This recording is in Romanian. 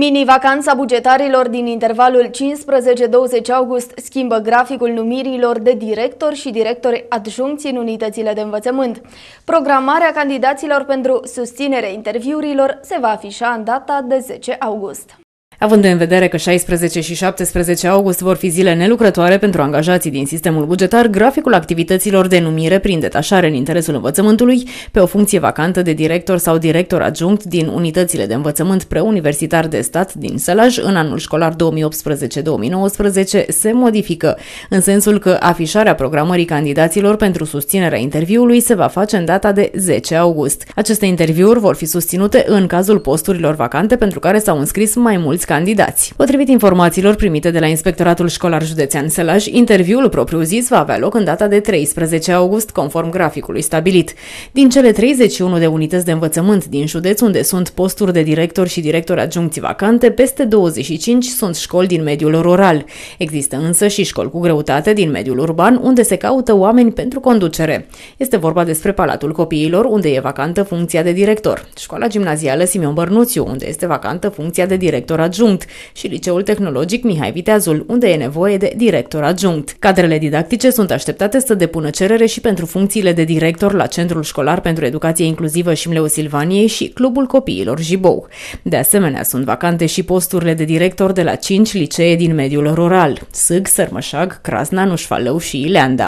Mini-vacanța bugetarilor din intervalul 15-20 august schimbă graficul numirilor de director și directori adjuncți în unitățile de învățământ. Programarea candidaților pentru susținere interviurilor se va afișa în data de 10 august. Având în vedere că 16 și 17 august vor fi zile nelucrătoare pentru angajații din sistemul bugetar, graficul activităților de numire prin detașare în interesul învățământului pe o funcție vacantă de director sau director adjunct din unitățile de învățământ preuniversitar de stat din Sălaj în anul școlar 2018-2019 se modifică, în sensul că afișarea programării candidaților pentru susținerea interviului se va face în data de 10 august. Aceste interviuri vor fi susținute în cazul posturilor vacante pentru care s-au înscris mai mulți candidați. Potrivit informațiilor primite de la Inspectoratul Școlar Județean Sălaj, interviul propriu-zis va avea loc în data de 13 august, conform graficului stabilit. Din cele 31 de unități de învățământ din județ, unde sunt posturi de director și director adjuncții vacante, peste 25 sunt școli din mediul rural. Există însă și școli cu greutate din mediul urban, unde se caută oameni pentru conducere. Este vorba despre Palatul Copiilor, unde e vacantă funcția de director, școala gimnazială Simeon Bărnuțiu, unde este vacantă funcția de director adjunct adjunct și Liceul Tehnologic Mihai Viteazul, unde e nevoie de director adjunct. Cadrele didactice sunt așteptate să depună cerere și pentru funcțiile de director la Centrul Școlar pentru Educație Inclusivă și Mleu Silvaniei și Clubul Copiilor Jibou. De asemenea, sunt vacante și posturile de director de la 5 licee din mediul rural, Sâg, Sărmășag, Crasna, Nușfalău și Ileanda.